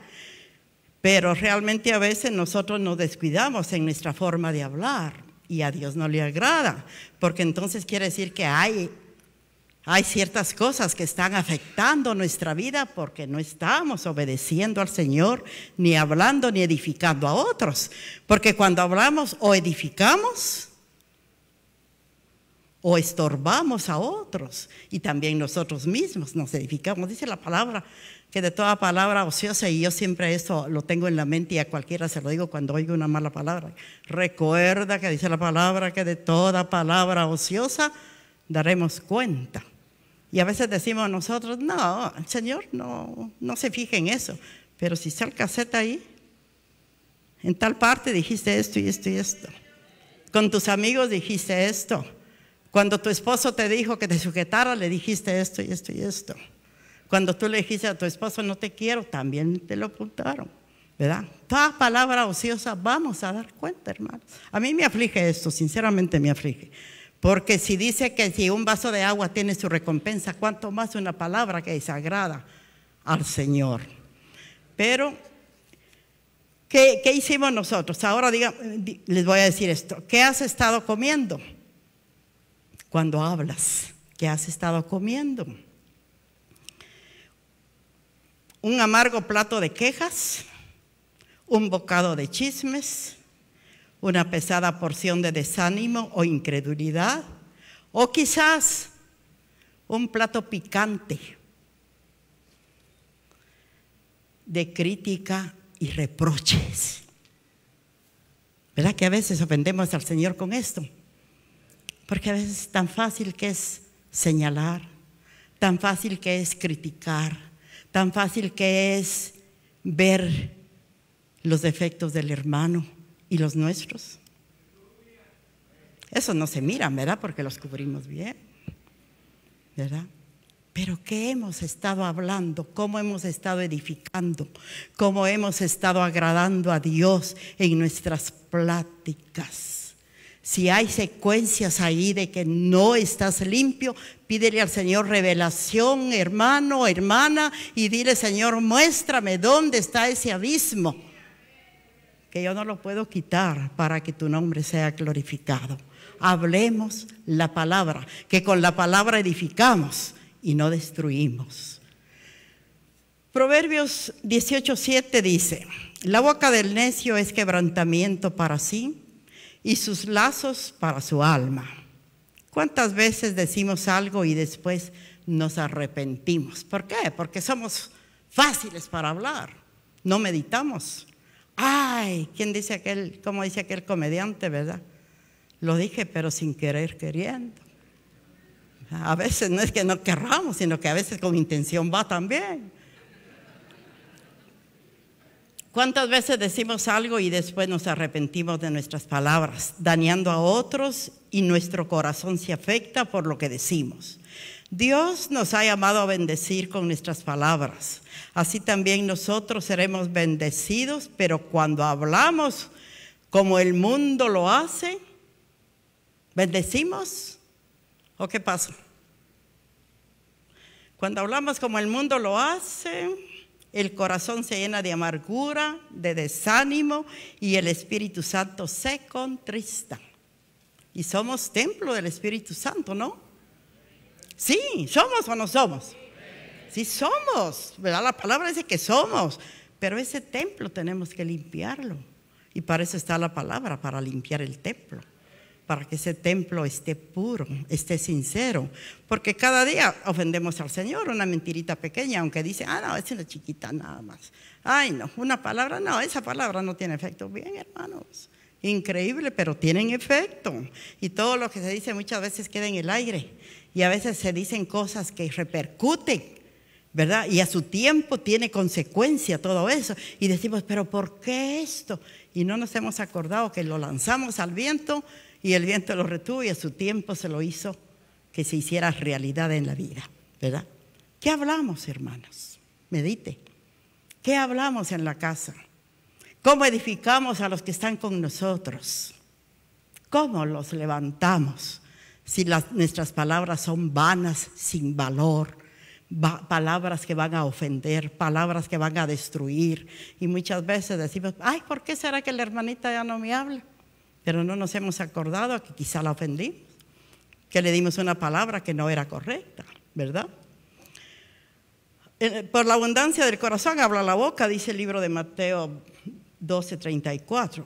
Pero realmente a veces nosotros nos descuidamos en nuestra forma de hablar y a Dios no le agrada, porque entonces quiere decir que hay, hay ciertas cosas que están afectando nuestra vida porque no estamos obedeciendo al Señor, ni hablando ni edificando a otros. Porque cuando hablamos o edificamos, o estorbamos a otros y también nosotros mismos nos edificamos. Dice la palabra que de toda palabra ociosa, y yo siempre eso lo tengo en la mente y a cualquiera se lo digo cuando oigo una mala palabra, recuerda que dice la palabra que de toda palabra ociosa daremos cuenta. Y a veces decimos nosotros, no, Señor, no, no se fije en eso, pero si está el ahí, en tal parte dijiste esto y esto y esto, con tus amigos dijiste esto cuando tu esposo te dijo que te sujetara, le dijiste esto y esto y esto. Cuando tú le dijiste a tu esposo, no te quiero, también te lo apuntaron. ¿Verdad? Toda palabra ociosa vamos a dar cuenta, hermano. A mí me aflige esto, sinceramente me aflige. Porque si dice que si un vaso de agua tiene su recompensa, cuánto más una palabra que desagrada al Señor. Pero, ¿qué, qué hicimos nosotros? Ahora diga, les voy a decir esto. ¿Qué has estado comiendo? cuando hablas que has estado comiendo. Un amargo plato de quejas, un bocado de chismes, una pesada porción de desánimo o incredulidad, o quizás un plato picante de crítica y reproches. ¿Verdad que a veces ofendemos al Señor con esto? Porque a veces tan fácil que es señalar, tan fácil que es criticar, tan fácil que es ver los defectos del hermano y los nuestros. Eso no se mira, ¿verdad? Porque los cubrimos bien, ¿verdad? Pero ¿qué hemos estado hablando? ¿Cómo hemos estado edificando? ¿Cómo hemos estado agradando a Dios en nuestras pláticas? Si hay secuencias ahí de que no estás limpio, pídele al Señor revelación, hermano, hermana, y dile, Señor, muéstrame dónde está ese abismo, que yo no lo puedo quitar para que tu nombre sea glorificado. Hablemos la palabra, que con la palabra edificamos y no destruimos. Proverbios 18:7 dice, la boca del necio es quebrantamiento para sí y sus lazos para su alma. ¿Cuántas veces decimos algo y después nos arrepentimos? ¿Por qué? Porque somos fáciles para hablar, no meditamos. Ay, ¿quién dice aquel, cómo dice aquel comediante, verdad? Lo dije, pero sin querer queriendo. A veces no es que no querramos, sino que a veces con intención va también. ¿Cuántas veces decimos algo y después nos arrepentimos de nuestras palabras, dañando a otros y nuestro corazón se afecta por lo que decimos? Dios nos ha llamado a bendecir con nuestras palabras. Así también nosotros seremos bendecidos, pero cuando hablamos como el mundo lo hace, ¿bendecimos? ¿O qué pasa? Cuando hablamos como el mundo lo hace, el corazón se llena de amargura, de desánimo y el Espíritu Santo se contrista. Y somos templo del Espíritu Santo, ¿no? Sí, somos o no somos. Sí, somos, ¿verdad? La palabra dice que somos, pero ese templo tenemos que limpiarlo. Y para eso está la palabra, para limpiar el templo para que ese templo esté puro, esté sincero. Porque cada día ofendemos al Señor, una mentirita pequeña, aunque dice, ah, no, es una chiquita nada más. Ay, no, una palabra, no, esa palabra no tiene efecto. Bien, hermanos, increíble, pero tienen efecto. Y todo lo que se dice muchas veces queda en el aire. Y a veces se dicen cosas que repercuten, ¿verdad? Y a su tiempo tiene consecuencia todo eso. Y decimos, pero ¿por qué esto? Y no nos hemos acordado que lo lanzamos al viento y el viento lo retuvo y a su tiempo se lo hizo que se hiciera realidad en la vida, ¿verdad? ¿Qué hablamos, hermanos? Medite. ¿Qué hablamos en la casa? ¿Cómo edificamos a los que están con nosotros? ¿Cómo los levantamos si nuestras palabras son vanas, sin valor? palabras que van a ofender, palabras que van a destruir. Y muchas veces decimos, ay, ¿por qué será que la hermanita ya no me habla? pero no nos hemos acordado que quizá la ofendimos, que le dimos una palabra que no era correcta, ¿verdad? Eh, por la abundancia del corazón habla la boca, dice el libro de Mateo 12.34.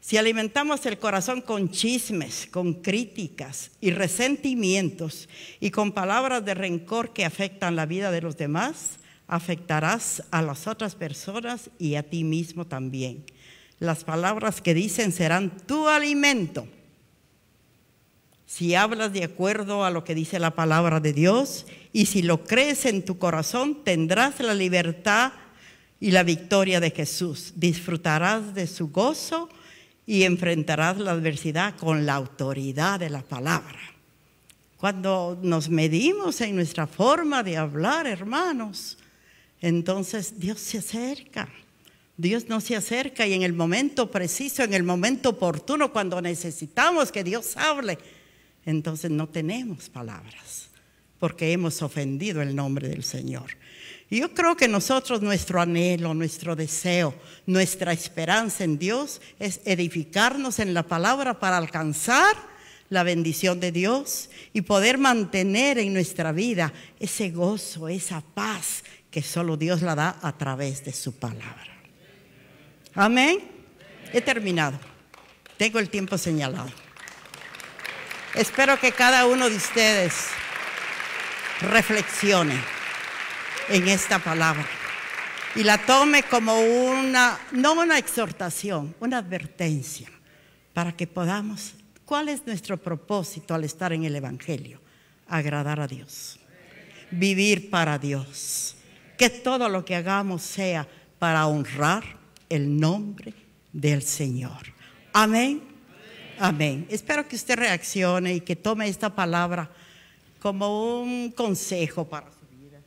Si alimentamos el corazón con chismes, con críticas y resentimientos y con palabras de rencor que afectan la vida de los demás, afectarás a las otras personas y a ti mismo también. Las palabras que dicen serán tu alimento. Si hablas de acuerdo a lo que dice la palabra de Dios y si lo crees en tu corazón, tendrás la libertad y la victoria de Jesús. Disfrutarás de su gozo y enfrentarás la adversidad con la autoridad de la palabra. Cuando nos medimos en nuestra forma de hablar, hermanos, entonces Dios se acerca. Dios no se acerca y en el momento preciso, en el momento oportuno, cuando necesitamos que Dios hable, entonces no tenemos palabras, porque hemos ofendido el nombre del Señor. Y yo creo que nosotros, nuestro anhelo, nuestro deseo, nuestra esperanza en Dios es edificarnos en la palabra para alcanzar la bendición de Dios y poder mantener en nuestra vida ese gozo, esa paz que solo Dios la da a través de su palabra. Amén. He terminado. Tengo el tiempo señalado. Espero que cada uno de ustedes reflexione en esta palabra y la tome como una, no una exhortación, una advertencia, para que podamos, ¿cuál es nuestro propósito al estar en el Evangelio? Agradar a Dios, vivir para Dios, que todo lo que hagamos sea para honrar el nombre del Señor. Amén. Amén. Espero que usted reaccione y que tome esta palabra como un consejo para su vida.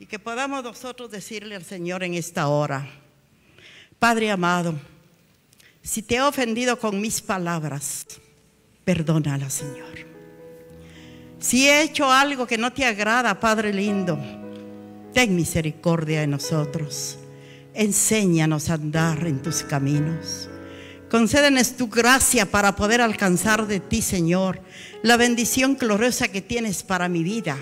Y que podamos nosotros decirle al Señor en esta hora, Padre amado, si te he ofendido con mis palabras, perdónala, Señor. Si he hecho algo que no te agrada, Padre lindo, ten misericordia de nosotros. Enséñanos a andar en tus caminos. Concédenos tu gracia para poder alcanzar de ti, Señor, la bendición gloriosa que tienes para mi vida,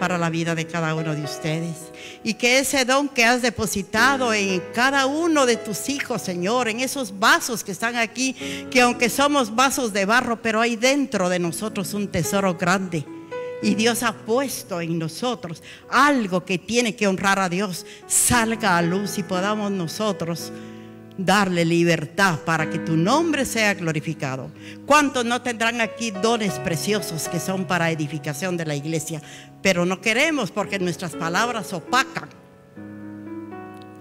para la vida de cada uno de ustedes. Y que ese don que has depositado en cada uno de tus hijos, Señor, en esos vasos que están aquí, que aunque somos vasos de barro, pero hay dentro de nosotros un tesoro grande y Dios ha puesto en nosotros algo que tiene que honrar a Dios, salga a luz y podamos nosotros darle libertad para que tu nombre sea glorificado. ¿Cuántos no tendrán aquí dones preciosos que son para edificación de la iglesia? Pero no queremos porque nuestras palabras opacan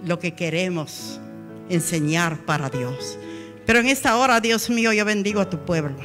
lo que queremos enseñar para Dios. Pero en esta hora, Dios mío, yo bendigo a tu pueblo.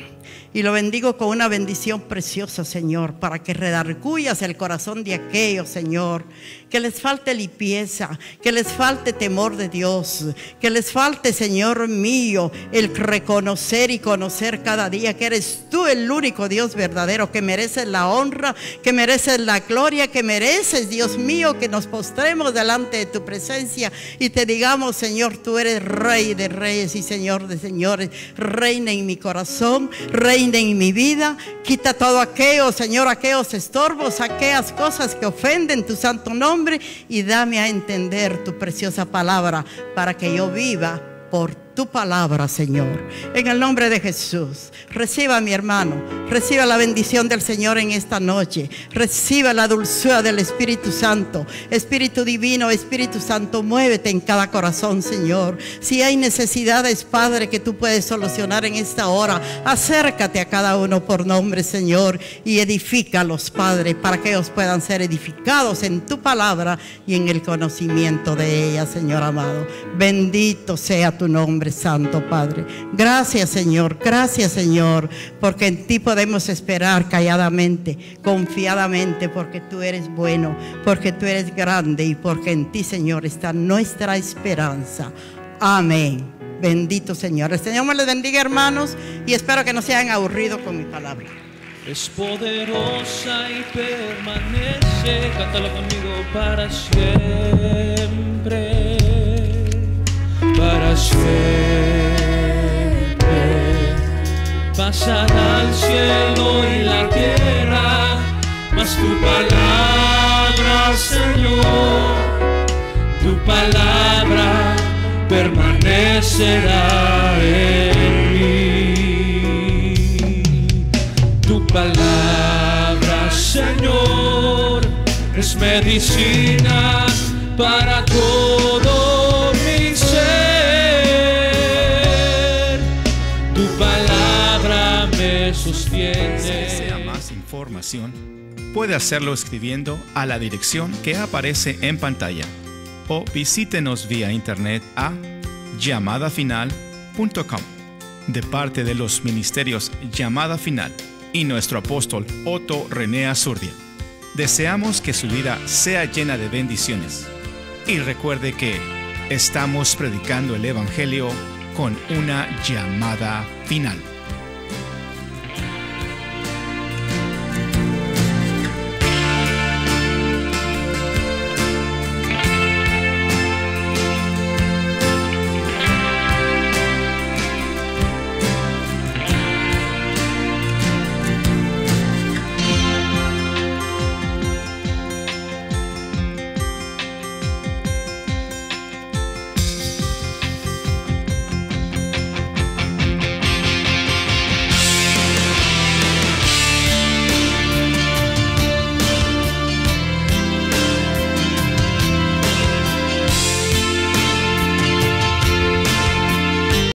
Y lo bendigo con una bendición preciosa, Señor, para que redarguyas el corazón de aquellos, Señor. Que les falte limpieza, que les falte temor de Dios, que les falte, Señor mío, el reconocer y conocer cada día que eres tú el único Dios verdadero, que mereces la honra, que mereces la gloria, que mereces, Dios mío, que nos postremos delante de tu presencia y te digamos, Señor, tú eres Rey de reyes y Señor de señores. Reina en mi corazón reine en mi vida. Quita todo aquello, Señor, aquellos estorbos, aquellas cosas que ofenden tu santo nombre y dame a entender tu preciosa palabra para que yo viva por ti tu palabra, Señor. En el nombre de Jesús, reciba mi hermano, reciba la bendición del Señor en esta noche, reciba la dulzura del Espíritu Santo. Espíritu Divino, Espíritu Santo, muévete en cada corazón, Señor. Si hay necesidades, Padre, que tú puedes solucionar en esta hora, acércate a cada uno por nombre, Señor, y edifícalos, Padre, para que ellos puedan ser edificados en tu palabra y en el conocimiento de ella, Señor amado. Bendito sea tu nombre santo, Padre. Gracias, Señor. Gracias, Señor, porque en ti podemos esperar calladamente, confiadamente, porque tú eres bueno, porque tú eres grande y porque en ti, Señor, está nuestra esperanza. Amén. Bendito Señor. El Señor me les bendiga, hermanos, y espero que no se hayan aburrido con mi palabra. Es poderosa y permanece, cántalo conmigo para siempre, para siempre. pasará el cielo y la tierra, mas tu palabra, Señor, tu palabra permanecerá en mí. Tu palabra, Señor, es medicina para todos. puede hacerlo escribiendo a la dirección que aparece en pantalla o visítenos vía internet a llamadafinal.com de parte de los ministerios Llamada Final y nuestro apóstol Otto René Azurdia. Deseamos que su vida sea llena de bendiciones y recuerde que estamos predicando el Evangelio con una llamada final.